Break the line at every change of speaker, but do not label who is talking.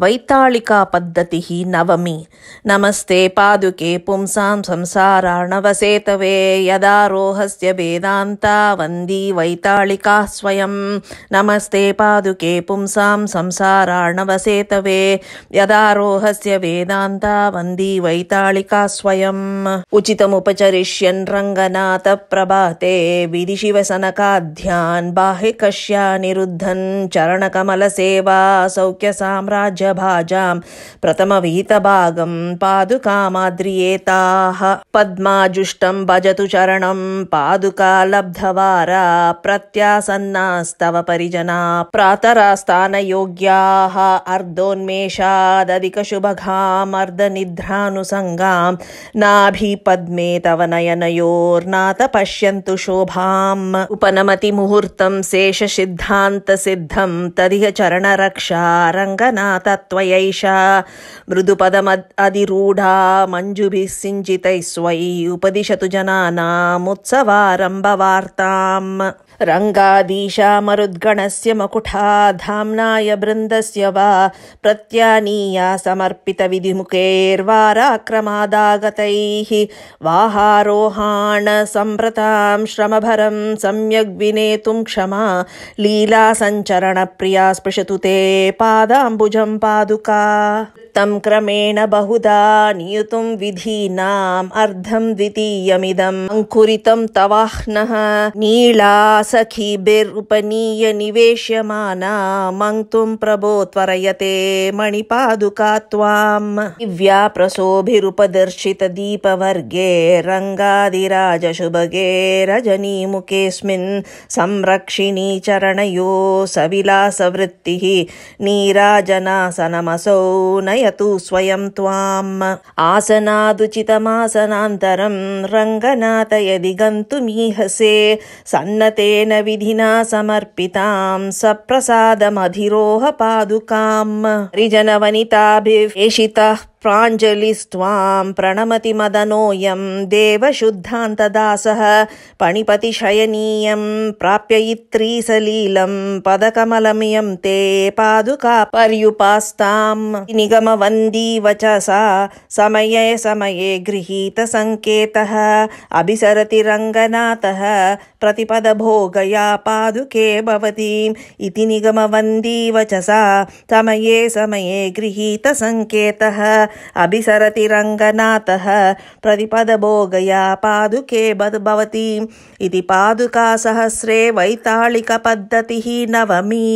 वैतालिकापद्धतिः नवमी नमस्ते पादुके पुंसां संसाराणवसेतवे यदा यदारोहस्य वेदान्ता वन्दी वैतालिका स्वयं नमस्ते पादुके पुंसां संसाराणवसेतवे यदा यदारोहस्य वेदान्ता वन्दी स्वयम् उचितमुपचरिष्यन् रङ्गनाथप्रभाते विदिशिवसनकाध्यान् बाह्यकश्यानिरुद्धन् सौख्यसाम्राज्य भाजाम् प्रथमवीतभागं पादुकामाद्रियेताः पद्माजुष्टं भजतु चरणम् पादुका लब्धवारा प्रत्यासन्नास्तव परिजना प्रातरास्थानयोग्याः अर्धोन्मेषादधिकशुभघामर्धनिद्रानुसङ्गां नाभिपद्मे तव नयनयोर्नाथ पश्यन्तु शोभाम् उपनमति मुहूर्तं शेषसिद्धान्तसिद्धं तदिह चरणरक्षा रङ्गनाथ त्वयैषा मृदुपदम अधिरूढा मञ्जुभिः सिञ्जितैस्वै उपदिशतु जनानामुत्सवारम्भवार्ताम् रङ्गादीशा मरुद्गणस्य मकुठा धाम्नाय बृन्दस्य वा प्रत्यानीया समर्पित विधिमुखेर्वाराक्रमादागतैः वाहारोहाण सम्यग् विनेतुं क्षमा लीलासञ्चरणप्रिया स्पृशतु ते पादाम्बुजम् पादुका तं क्रमेण बहुधा नियुतुं विधीनाम् अर्धं द्वितीयमिदम् अङ्कुरितं तवाह्नः नीला सखीभिरुपनीय निवेश्यमाना मङ्क्तुं प्रभो त्वरयते मणिपादुका त्वाम् प्रसोभिरुपदर्शित दीपवर्गे रङ्गादिराजशुभगे रजनीमुखेऽस्मिन् संरक्षिणी चरणयो सविलासवृत्तिः नीराजना सनमसो नयतु स्वयं त्वाम् आसनादुचितमासनान्तरं रङ्गनाथ यदि गन्तुमीहसे सन्नतेन विधिना समर्पितां सप्रसादमधिरोह पादुकाम् प्राञ्जलिस्त्वां प्रणमतिमदनोऽयं देवशुद्धान्तदासः पणिपतिशयनीयं प्राप्ययित्रीसलीलं पदकमलमियं ते पादुका पर्युपास्तां निगमवन्दीवचसा समये समये संकेतः अभिसरति रङ्गनाथः प्रतिपदभोगया पादुके भवतीम् इति निगमवन्दी वचसा समये समये गृहीतसङ्केतः अभिसरति रङ्गनाथः प्रतिपदभोगया पादुके बद्भवतिम् इति पादुकासहस्रे वैतालिकपद्धतिः नवमी